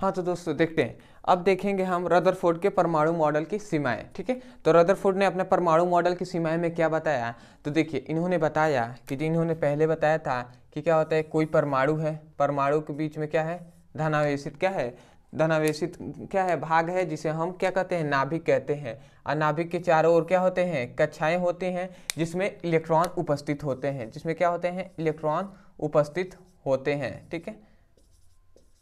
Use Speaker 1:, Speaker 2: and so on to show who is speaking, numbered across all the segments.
Speaker 1: हाँ तो दोस्तों देखते हैं अब देखेंगे हम रदरफोर्ड के परमाणु मॉडल की सीमाएं ठीक है तो रदरफोर्ड ने अपने परमाणु मॉडल की सीमाएं में क्या बताया तो देखिए इन्होंने बताया कि इन्होंने पहले बताया था कि क्या होता है कोई परमाणु है परमाणु के बीच में क्या है धनावेशित क्या है धनावेशित क्या है भाग है जिसे हम क्या कहते हैं नाभिक कहते हैं और नाभिक के चारों ओर क्या होते हैं कक्षाएँ होती हैं जिसमें इलेक्ट्रॉन उपस्थित होते हैं जिसमें क्या होते हैं इलेक्ट्रॉन उपस्थित होते हैं ठीक है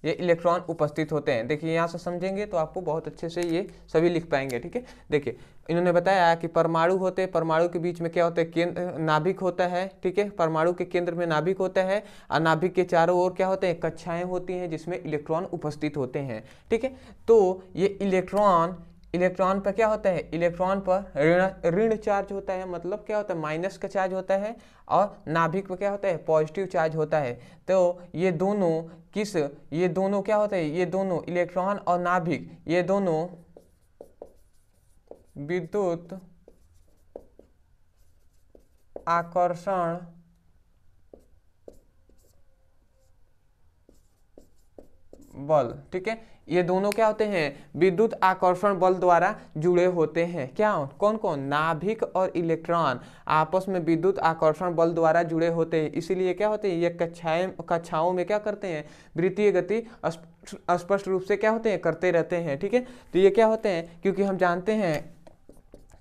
Speaker 1: ये इलेक्ट्रॉन उपस्थित होते हैं देखिए यहाँ से समझेंगे तो आपको बहुत अच्छे से ये सभी लिख पाएंगे ठीक है देखिए इन्होंने बताया कि परमाणु होते हैं परमाणु के बीच में क्या होता है केंद्र नाभिक होता है ठीक है परमाणु के केंद्र में नाभिक होता है और नाभिक के चारों ओर क्या होते हैं कक्षाएं होती हैं जिसमें इलेक्ट्रॉन उपस्थित होते हैं ठीक है तो ये इलेक्ट्रॉन इलेक्ट्रॉन पर क्या होता है इलेक्ट्रॉन पर ऋण चार्ज होता है मतलब क्या होता है माइनस का चार्ज होता है और नाभिक पर क्या होता है पॉजिटिव चार्ज होता है तो ये दोनों किस ये दोनों क्या होता है ये दोनों इलेक्ट्रॉन और नाभिक ये दोनों विद्युत आकर्षण बल ठीक है ये दोनों क्या होते हैं विद्युत आकर्षण बल द्वारा जुड़े होते हैं क्या कौन कौन नाभिक और इलेक्ट्रॉन आपस में विद्युत आकर्षण बल द्वारा जुड़े होते हैं इसीलिए क्या होते हैं ये कक्षाएं कक्षाओं में क्या करते हैं वृत्तीय गति स्पष्ट रूप से क्या होते हैं करते रहते हैं ठीक है तो ये क्या होते हैं क्योंकि हम जानते हैं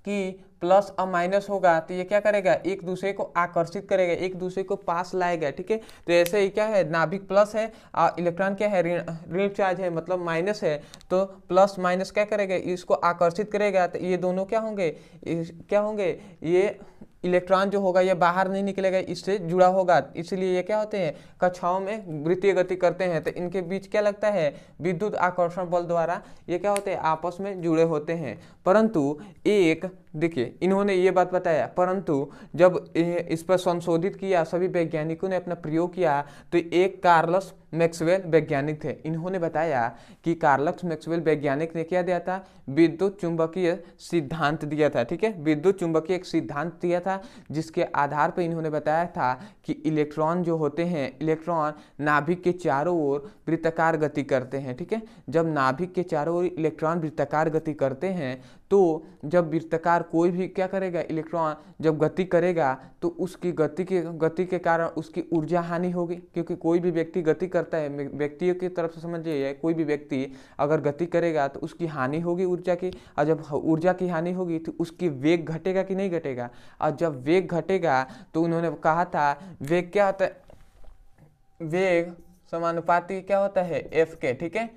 Speaker 1: कि प्लस और माइनस होगा तो ये क्या करेगा एक दूसरे को आकर्षित करेगा एक दूसरे को पास लाएगा ठीक है तो ऐसे ही क्या है नाभिक प्लस है और इलेक्ट्रॉन क्या है ऋण चार्ज है मतलब माइनस है तो प्लस माइनस क्या करेगा इसको आकर्षित करेगा तो ये दोनों क्या होंगे क्या होंगे ये इलेक्ट्रॉन जो होगा ये बाहर नहीं निकलेगा इससे जुड़ा होगा इसलिए ये क्या होते हैं कक्षाओं में वृत्तीय गति करते हैं तो इनके बीच क्या लगता है विद्युत आकर्षण बल द्वारा ये क्या होते हैं आपस में जुड़े होते हैं परंतु एक देखिए इन्होंने ये बात बताया परंतु जब इस पर संशोधित किया सभी वैज्ञानिकों ने अपना प्रयोग किया तो एक कार्लस मैक्सवेल वैज्ञानिक थे इन्होंने बताया कि कार्लस मैक्सवेल वैज्ञानिक ने क्या दिया था विद्युत चुंबकीय सिद्धांत दिया था ठीक है विद्युत चुंबकीय एक सिद्धांत दिया था जिसके आधार पर इन्होंने बताया था कि इलेक्ट्रॉन जो होते हैं इलेक्ट्रॉन नाभिक के चारों ओर वृत्ताकार गति करते हैं ठीक है जब नाभिक के चारों ओर इलेक्ट्रॉन वृत्ताकार गति करते हैं तो जब वृत्तकार कोई भी क्या करेगा इलेक्ट्रॉन जब गति करेगा तो उसकी गति के गति के कारण उसकी ऊर्जा हानि होगी क्योंकि कोई भी व्यक्ति गति करता है व्यक्तियों की तरफ से समझिए कोई भी व्यक्ति अगर गति करेगा तो उसकी हानि होगी ऊर्जा की और जब ऊर्जा की हानि होगी तो उसकी वेग घटेगा कि नहीं घटेगा और जब वेग घटेगा तो उन्होंने कहा था वेग क्या होता है वेग समानुपाती क्या होता है एफ के ठीक है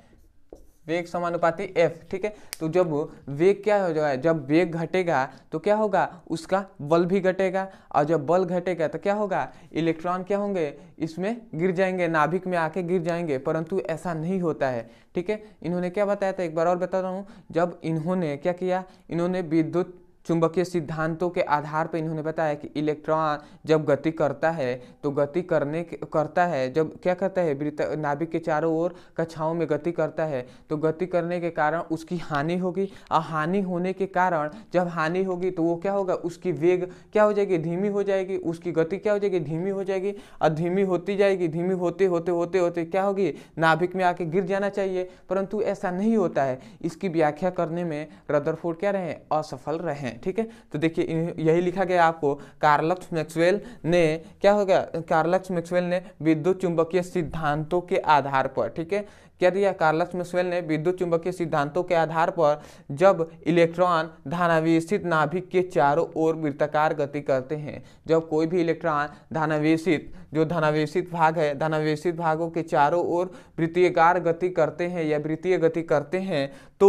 Speaker 1: वेग समानुपाती एफ ठीक है तो जब वेग क्या हो जाएगा जब वेग घटेगा तो क्या होगा उसका बल भी घटेगा और जब बल घटेगा तो क्या होगा इलेक्ट्रॉन क्या होंगे इसमें गिर जाएंगे नाभिक में आके गिर जाएंगे परंतु ऐसा नहीं होता है ठीक है इन्होंने क्या बताया था एक बार और बता रहा हूँ जब इन्होंने क्या किया इन्होंने विद्युत चुंबकीय सिद्धांतों के आधार पर इन्होंने बताया कि इलेक्ट्रॉन जब गति करता है तो गति करने करता है जब क्या करता है वृत नाभिक के चारों ओर कक्षाओं में गति करता है तो गति करने के कारण उसकी हानि होगी और हानि होने के कारण जब हानि होगी तो वो क्या होगा उसकी वेग क्या हो जाएगी धीमी हो जाएगी उसकी गति क्या हो जाएगी धीमी हो जाएगी और धीमी होती जाएगी धीमी होते होते होते होते क्या होगी नाभिक में आके गिर जाना चाहिए परंतु ऐसा नहीं होता है इसकी व्याख्या करने में रदरफोर्ड क्या रहे असफल रहें हैं ठीक है तो देखिए यही लिखा गया आपको कार्लक्स मैक्सवेल ने क्या हो गया कार्लक्स मैक्सवेल ने विद्युत चुंबकीय सिद्धांतों के आधार पर ठीक है क्या दिया कार्लक्स मैक्सवेल ने विद्युत चुंबकीय सिद्धांतों के आधार पर जब इलेक्ट्रॉन धानावेशित नाभिक के चारों ओर वृत्ताकार गति करते हैं जब कोई भी इलेक्ट्रॉन धानावेशित जो धनावेशित भाग है धनावेशित भागों के चारों ओर वृत्तीयकार गति करते हैं या वृत्तीय गति करते हैं तो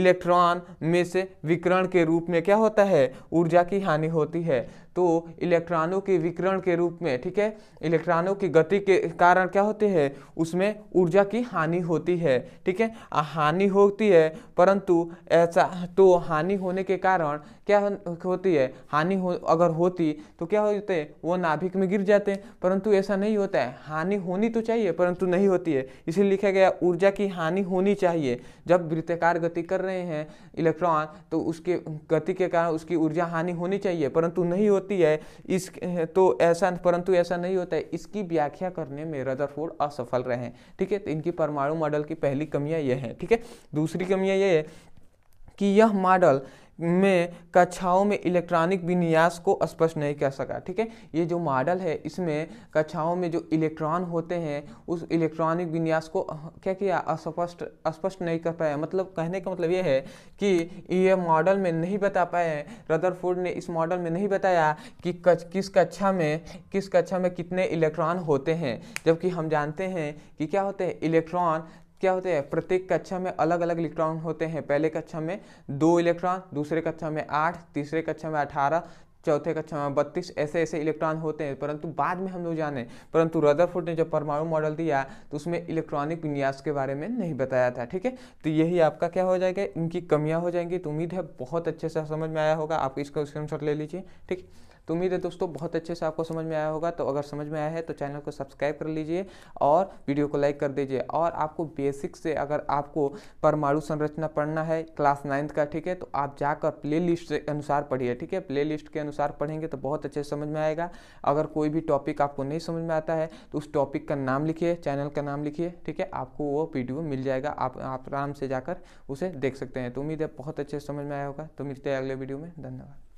Speaker 1: इलेक्ट्रॉन में से विकरण के रूप में क्या होता है ऊर्जा की हानि होती है तो इलेक्ट्रॉनों के विकरण के रूप में ठीक है इलेक्ट्रॉनों की गति के कारण क्या होते हैं उसमें ऊर्जा की हानि होती है ठीक है हानि होती है परंतु ऐसा तो हानि होने के कारण क्या होती है हानि हो अगर होती तो क्या होते वो नाभिक में गिर जाते परंतु ऐसा नहीं होता है हानि होनी तो चाहिए परंतु नहीं होती है इसलिए लिखा गया ऊर्जा की हानि होनी चाहिए जब वृत्तकार गति कर रहे हैं इलेक्ट्रॉन तो उसके गति के कारण उसकी ऊर्जा हानि होनी चाहिए परंतु नहीं होती है इस तो ऐसा परंतु ऐसा नहीं होता है इसकी व्याख्या करने में रदरफोर्ड असफल रहे ठीक है तो इनकी परमाणु मॉडल की पहली कमियाँ यह है ठीक है दूसरी कमियाँ यह है कि यह मॉडल में कक्षाओं में इलेक्ट्रॉनिक विन्यास को स्पष्ट नहीं कर सका ठीक है ये जो मॉडल है इसमें कक्षाओं में जो इलेक्ट्रॉन होते हैं उस इलेक्ट्रॉनिक विन्यास को क्या किया अस्पष्ट स्पष्ट नहीं कर पाया मतलब कहने का मतलब ये है कि ये मॉडल में नहीं बता पाए रदरफोर्ड ने इस मॉडल में नहीं बताया कि किस कक्षा में किस कक्षा में कितने इलेक्ट्रॉन होते हैं जबकि हम जानते हैं कि क्या होते हैं इलेक्ट्रॉन क्या होते हैं प्रत्येक कक्षा में अलग अलग इलेक्ट्रॉन होते हैं पहले कक्षा में दो इलेक्ट्रॉन दूसरे कक्षा में आठ तीसरे कक्षा में अठारह चौथे कक्षा में बत्तीस ऐसे ऐसे इलेक्ट्रॉन होते हैं परंतु बाद में हम लोग जाने परंतु रदरफोर्ड ने जब परमाणु मॉडल दिया तो उसमें इलेक्ट्रॉनिक विन्यास के बारे में नहीं बताया था ठीक है तो यही आपका क्या हो जाएगा इनकी कमियाँ हो जाएंगी तो उम्मीद है बहुत अच्छे से समझ में आया होगा आप इसका स्क्रीन ले लीजिए ठीक तो उम्मीद है दोस्तों बहुत अच्छे से आपको समझ में आया होगा तो अगर समझ में आया है तो चैनल को सब्सक्राइब कर लीजिए और वीडियो को लाइक कर दीजिए और आपको बेसिक से अगर आपको परमाणु संरचना पढ़ना है क्लास नाइन्थ का ठीक है तो आप जाकर प्ले लिस्ट के अनुसार पढ़िए ठीक है प्ले लिस्ट के अनुसार पढ़ेंगे तो बहुत अच्छे समझ में आएगा अगर कोई भी टॉपिक आपको नहीं समझ में आता है तो उस टॉपिक का नाम लिखिए चैनल का नाम लिखिए ठीक है आपको वो वीडियो मिल जाएगा आप आराम से जाकर उसे देख सकते हैं तो उम्मीद है बहुत अच्छे समझ में आया होगा तो मिलते हैं अगले वीडियो में धन्यवाद